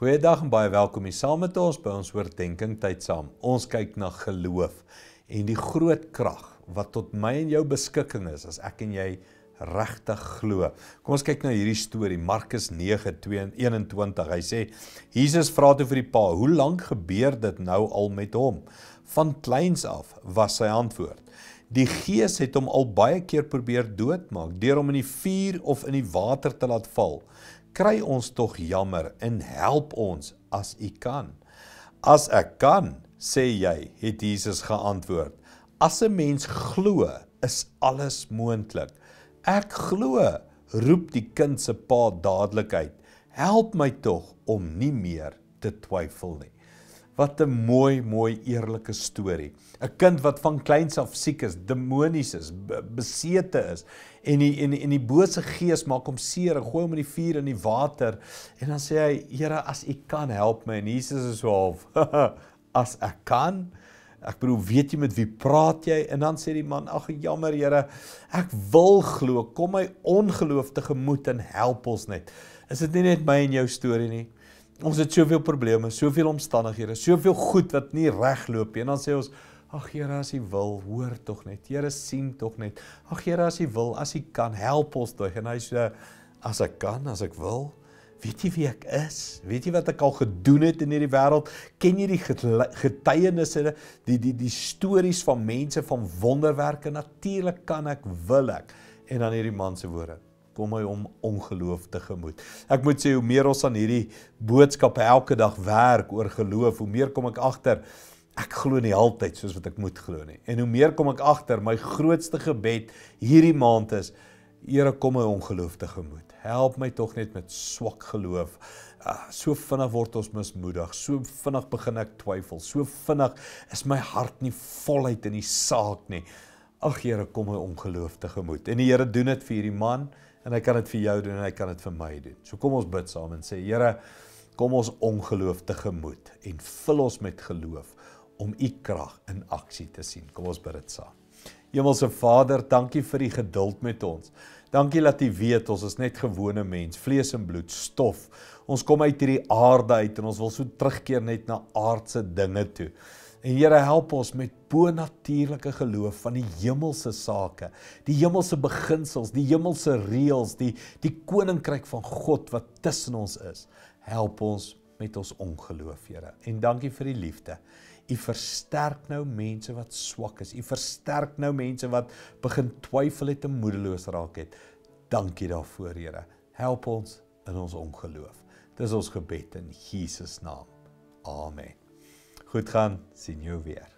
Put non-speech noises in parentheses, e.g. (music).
Goeiedag en baie welkom hier saam met ons by ons oordeenking tyd saam. Ons kyk na geloof en die groot krag wat tot my en jou beskikking is as ek en jy regtig glo. Kom ons kyk na hierdie storie Markus 9:21. Hy sê Jesus vra toe vir die pa, "Hoe lank gebeur dit nou al met hom?" Van kleins af was sy antwoord. Die gees het hom al baie keer probeer doodmaak deur hom in die vuur of in die water te laat val kry ons tog jammer en help ons as u kan. As ek kan, sê jy, het Jesus geantwoord. As 'n mens glo, is alles moontlik. Ek glo, roep die kind se pa dadelik uit. Help my tog om nie meer te twyfel nie. Wat 'n mooi, mooi eerlike storie. 'n Kind wat van kleins af siek is, demonies is, besete is en die en en die bose gees maak hom seer en gooi hom in die vuur en die water en dan sê hy: "Here, as U kan help my." En Jesus is so half: (laughs) "As ek kan." Ek bedoel, weet jy met wie praat jy? En dan sê die man: "Ag, jammer, Here. Ek wil glo. Kom my ongeloof te gemoed en help ons net." Is dit nie net my en jou storie nie? Ons het soveel probleme, soveel omstandighede, soveel goed wat nie reg loop nie. En dan sê ons: "Ag Here, as U wil, hoor tog net. Here, sien tog net. Ag Here, as U wil, as U kan, help ons tog." En hy sê: "As ek kan, as ek wil, weet jy wie ek is? Weet jy wat ek al gedoen het in hierdie wêreld? Ken jy die getuienisse, die die die stories van mense van wonderwerke? Natuurlik kan ek, wil ek." En dan hierdie man se woorde: kom hy hom ongeloof te gemoet. Ek moet sê hoe meer ons aan hierdie boodskap elke dag werk oor geloof, hoe meer kom ek agter ek glo nie altyd soos wat ek moet glo nie. En hoe meer kom ek agter my grootste gebed hierdie maand is Here kom my ongeloof te gemoet. Help my tog net met swak geloof. Uh, so vinnig word ons mismoedig, so vinnig begin ek twyfel, so vinnig is my hart nie voluit in die saak nie. Ag Here, kom hy ongeloof te gemoed. En die Here doen dit vir hierdie man en hy kan dit vir jou doen en hy kan dit vir my doen. So kom ons bid saam en sê Here, kom ons ongeloof te gemoed en vul ons met geloof om u krag in aksie te sien. Kom ons bid dit saam. Hemelse Vader, dankie vir u geduld met ons. Dankie dat u weet ons is net gewone mens, vlees en bloed, stof. Ons kom uit hierdie aarde uit en ons wil so terugkeer net na aardse dinge toe. En Here help ons met bonatuurlike geloof van die hemelse sake, die hemelse beginsels, die hemelse reëls, die die koninkryk van God wat tussen ons is. Help ons met ons ongeloof, Here. En dankie vir die liefde. U versterk nou mense wat swak is. U versterk nou mense wat begin twyfel het en moedeloos raak het. Dankie daarvoor, Here. Help ons in ons ongeloof. Dis ons gebed in Jesus naam. Amen. Goed gaan, sien jou weer.